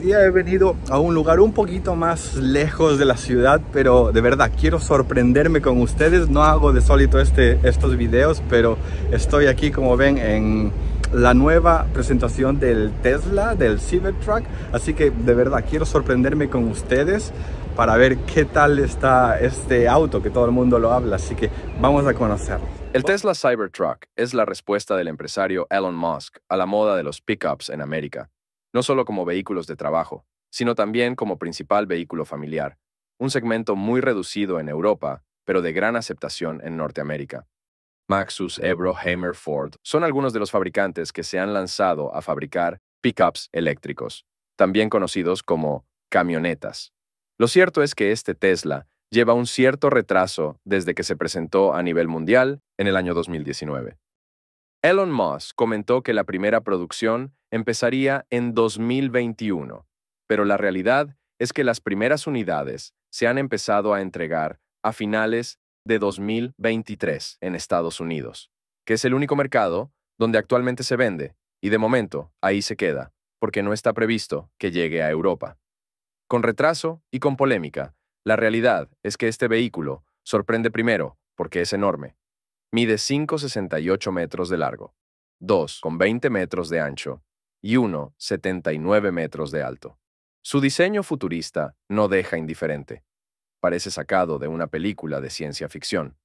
Hoy día he venido a un lugar un poquito más lejos de la ciudad, pero de verdad quiero sorprenderme con ustedes. No hago de solito este, estos videos, pero estoy aquí como ven en la nueva presentación del Tesla, del Cybertruck. Así que de verdad quiero sorprenderme con ustedes para ver qué tal está este auto que todo el mundo lo habla. Así que vamos a conocerlo. El Tesla Cybertruck es la respuesta del empresario Elon Musk a la moda de los pickups en América no solo como vehículos de trabajo, sino también como principal vehículo familiar, un segmento muy reducido en Europa, pero de gran aceptación en Norteamérica. Maxus, Ebro, Hammer, Ford son algunos de los fabricantes que se han lanzado a fabricar pickups eléctricos, también conocidos como camionetas. Lo cierto es que este Tesla lleva un cierto retraso desde que se presentó a nivel mundial en el año 2019. Elon Musk comentó que la primera producción empezaría en 2021, pero la realidad es que las primeras unidades se han empezado a entregar a finales de 2023 en Estados Unidos, que es el único mercado donde actualmente se vende, y de momento ahí se queda, porque no está previsto que llegue a Europa. Con retraso y con polémica, la realidad es que este vehículo sorprende primero porque es enorme, Mide 5,68 metros de largo, 2,20 metros de ancho y 1,79 metros de alto. Su diseño futurista no deja indiferente. Parece sacado de una película de ciencia ficción.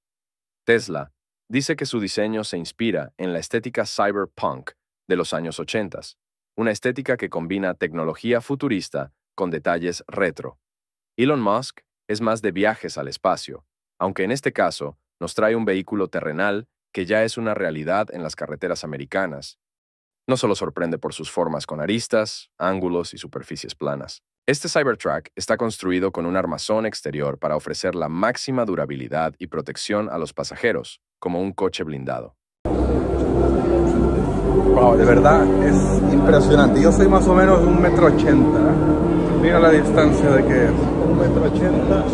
Tesla dice que su diseño se inspira en la estética cyberpunk de los años 80, una estética que combina tecnología futurista con detalles retro. Elon Musk es más de viajes al espacio, aunque en este caso nos trae un vehículo terrenal que ya es una realidad en las carreteras americanas. No solo sorprende por sus formas con aristas, ángulos y superficies planas. Este Cybertruck está construido con un armazón exterior para ofrecer la máxima durabilidad y protección a los pasajeros, como un coche blindado. Wow, de verdad es impresionante. Yo soy más o menos un metro ochenta. Mira la distancia de que es. Un metro ochenta.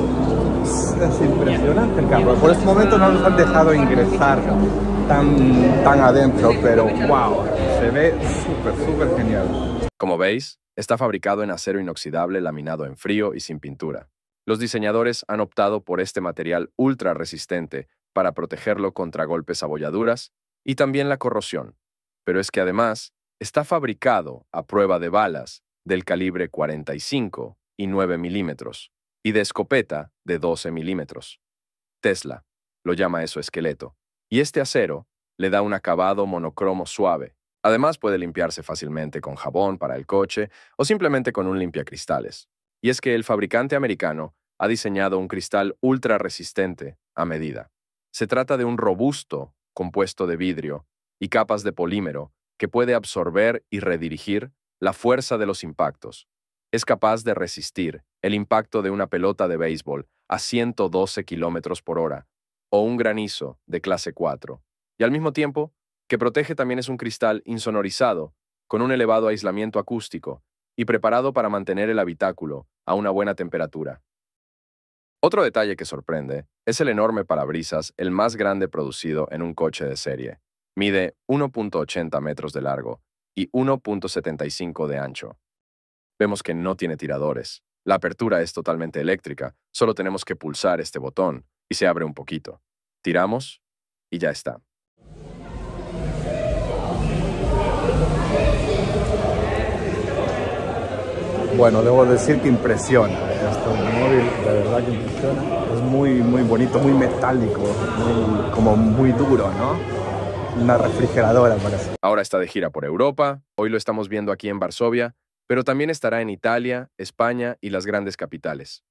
Es impresionante el carro. Por este momento no nos han dejado ingresar tan, tan adentro, pero wow, se ve súper, súper genial. Como veis, está fabricado en acero inoxidable laminado en frío y sin pintura. Los diseñadores han optado por este material ultra resistente para protegerlo contra golpes, abolladuras y también la corrosión. Pero es que además está fabricado a prueba de balas del calibre 45 y 9 milímetros y de escopeta de 12 milímetros. Tesla lo llama eso esqueleto, y este acero le da un acabado monocromo suave. Además puede limpiarse fácilmente con jabón para el coche o simplemente con un limpiacristales. Y es que el fabricante americano ha diseñado un cristal ultra resistente a medida. Se trata de un robusto compuesto de vidrio y capas de polímero que puede absorber y redirigir la fuerza de los impactos. Es capaz de resistir el impacto de una pelota de béisbol a 112 km por hora o un granizo de clase 4. Y al mismo tiempo, que protege también es un cristal insonorizado, con un elevado aislamiento acústico y preparado para mantener el habitáculo a una buena temperatura. Otro detalle que sorprende es el enorme parabrisas, el más grande producido en un coche de serie. Mide 1.80 metros de largo y 1.75 de ancho. Vemos que no tiene tiradores. La apertura es totalmente eléctrica, solo tenemos que pulsar este botón y se abre un poquito. Tiramos y ya está. Bueno, debo decir que impresiona ¿eh? este móvil, de verdad que impresiona. Es muy, muy bonito, muy metálico, como muy duro, ¿no? una refrigeradora. Ahora está de gira por Europa, hoy lo estamos viendo aquí en Varsovia, pero también estará en Italia, España y las grandes capitales.